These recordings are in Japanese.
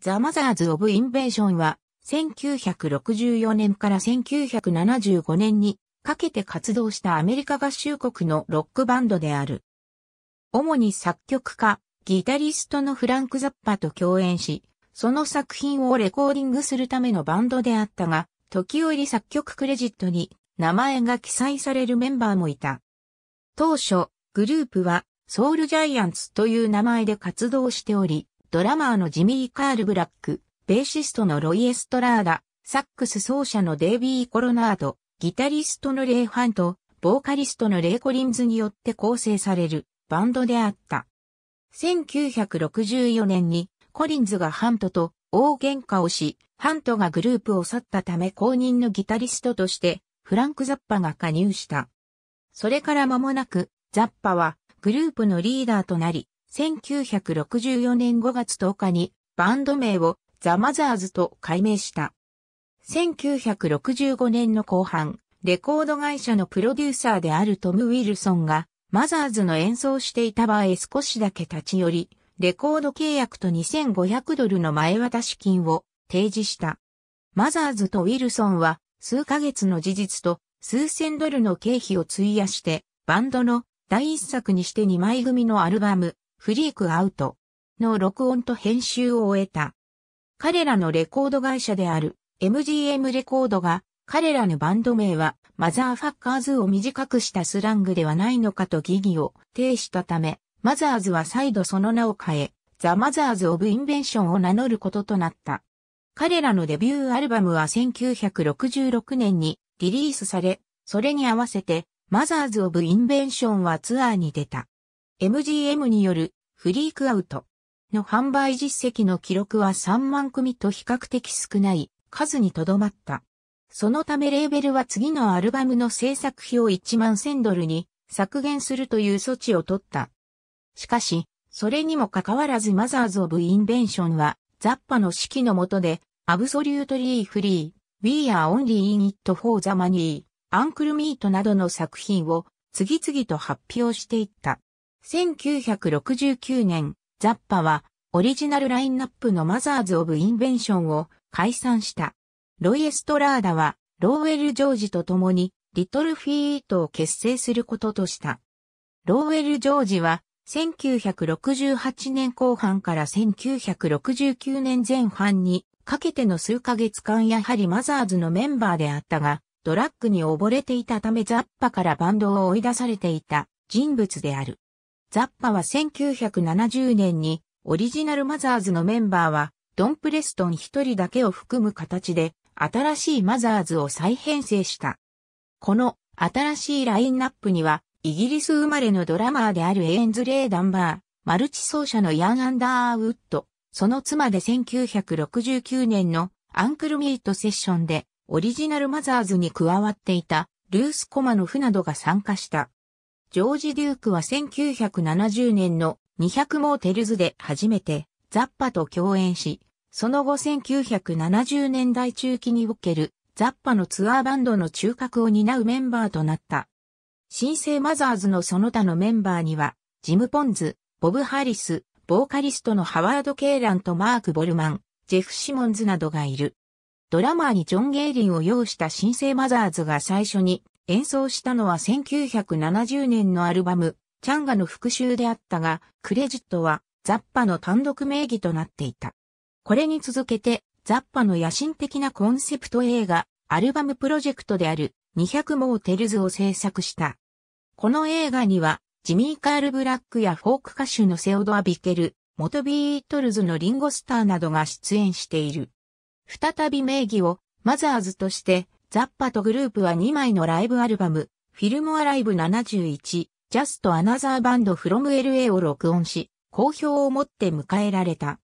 ザ・マザーズ・オブ・インベーションは、1964年から1975年にかけて活動したアメリカ合衆国のロックバンドである。主に作曲家、ギタリストのフランク・ザッパと共演し、その作品をレコーディングするためのバンドであったが、時折作曲クレジットに名前が記載されるメンバーもいた。当初、グループはソウルジャイアンツという名前で活動しており、ドラマーのジミー・カール・ブラック、ベーシストのロイ・エストラーダ、サックス奏者のデイビー・コロナード、ギタリストのレイ・ハント、ボーカリストのレイ・コリンズによって構成されるバンドであった。1964年にコリンズがハントと大喧嘩をし、ハントがグループを去ったため公認のギタリストとしてフランク・ザッパが加入した。それから間もなくザッパはグループのリーダーとなり、1964年5月10日にバンド名をザ・マザーズと改名した。1965年の後半、レコード会社のプロデューサーであるトム・ウィルソンが、マザーズの演奏していた場合少しだけ立ち寄り、レコード契約と2500ドルの前渡し金を提示した。マザーズとウィルソンは数ヶ月の事実と数千ドルの経費を費やしてバンドの第一作にして2枚組のアルバムフリークアウトの録音と編集を終えた。彼らのレコード会社である MGM レコードが彼らのバンド名はマザーファッカーズを短くしたスラングではないのかと疑義を呈したため、マザーズは再度その名を変え、ザ・マザーズ・オブ・インベンションを名乗ることとなった。彼らのデビューアルバムは1966年にリリースされ、それに合わせてマザーズ・オブ・インベンションはツアーに出た。MGM によるフリークアウトの販売実績の記録は3万組と比較的少ない数にとどまった。そのためレーベルは次のアルバムの制作費を1万1000ドルに削減するという措置を取った。しかし、それにもかかわらずマザーズ・オブ・インベンションは、ザッパの指揮の下で、アブソリュートリー・フリー、We are only in it for the money, u n c l などの作品を次々と発表していった。1969年、ザッパはオリジナルラインナップのマザーズ・オブ・インベンションを解散した。ロイ・エストラーダはローウェル・ジョージと共にリトル・フィートを結成することとした。ローウェル・ジョージは1968年後半から1969年前半にかけての数ヶ月間やはりマザーズのメンバーであったが、ドラッグに溺れていたためザッパからバンドを追い出されていた人物である。ザッパは1970年にオリジナルマザーズのメンバーはドン・プレストン一人だけを含む形で新しいマザーズを再編成した。この新しいラインナップにはイギリス生まれのドラマーであるエーンズ・レイ・ダンバー、マルチ奏者のヤン・アンダーウッド、その妻で1969年のアンクルミートセッションでオリジナルマザーズに加わっていたルース・コマノフなどが参加した。ジョージ・デュークは1970年の200モーテルズで初めてザッパと共演し、その後1970年代中期におけるザッパのツアーバンドの中核を担うメンバーとなった。新生マザーズのその他のメンバーには、ジム・ポンズ、ボブ・ハリス、ボーカリストのハワード・ケイランとマーク・ボルマン、ジェフ・シモンズなどがいる。ドラマーにジョン・ゲイリンを擁した新生マザーズが最初に演奏したのは1970年のアルバム、チャンガの復讐であったが、クレジットはザッパの単独名義となっていた。これに続けて、ザッパの野心的なコンセプト映画、アルバムプロジェクトである200モーテルズを制作した。この映画には、ジミー・カール・ブラックやフォーク歌手のセオドア・ビケル、元ビートルズのリンゴスターなどが出演している。再び名義をマザーズとしてザッパとグループは2枚のライブアルバム、フィルムアライブ71、Just Another Band from LA を録音し、好評を持って迎えられた。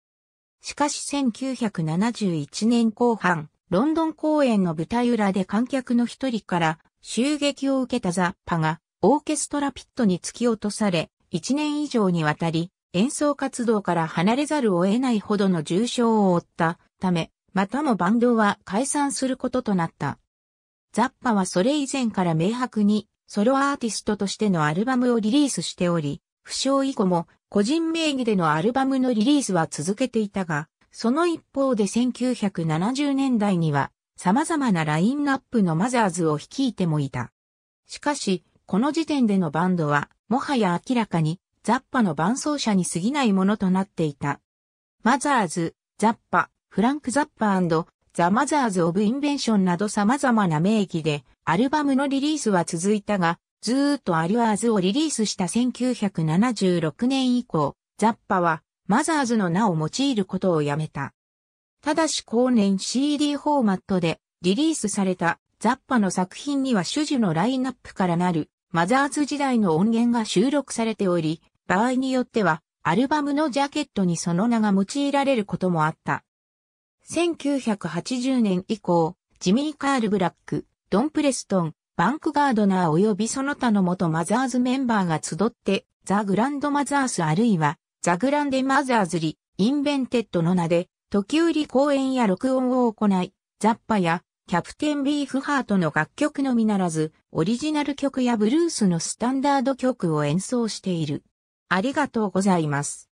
しかし1971年後半、ロンドン公演の舞台裏で観客の一人から襲撃を受けたザッパがオーケストラピットに突き落とされ、1年以上にわたり演奏活動から離れざるを得ないほどの重傷を負ったため、またもバンドは解散することとなった。ザッパはそれ以前から明白にソロアーティストとしてのアルバムをリリースしており、負傷以降も個人名義でのアルバムのリリースは続けていたが、その一方で1970年代には様々なラインナップのマザーズを率いてもいた。しかし、この時点でのバンドは、もはや明らかにザッパの伴奏者に過ぎないものとなっていた。マザーズ、ザッパ、フランク・ザッパザ・マザーズ・オブ・インベンションなど様々な名義で、アルバムのリリースは続いたが、ずーっとアルアーズをリリースした1976年以降、ザッパはマザーズの名を用いることをやめた。ただし後年 CD フォーマットでリリースされたザッパの作品には主樹のラインナップからなるマザーズ時代の音源が収録されており、場合によってはアルバムのジャケットにその名が用いられることもあった。1980年以降、ジミー・カール・ブラック、ドン・プレストン、バンクガードナー及びその他の元マザーズメンバーが集って、ザ・グランドマザースあるいは、ザ・グランデ・マザーズリ、インベンテッドの名で、時折公演や録音を行い、ザッパやキャプテン・ビーフ・ハートの楽曲のみならず、オリジナル曲やブルースのスタンダード曲を演奏している。ありがとうございます。